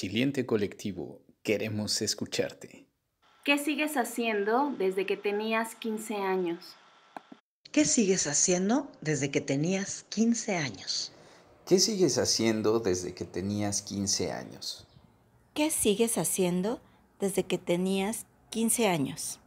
Resiliente Colectivo, queremos escucharte. ¿Qué sigues haciendo desde que tenías 15 años? ¿Qué sigues haciendo desde que tenías 15 años? ¿Qué sigues haciendo desde que tenías 15 años? ¿Qué sigues haciendo desde que tenías 15 años?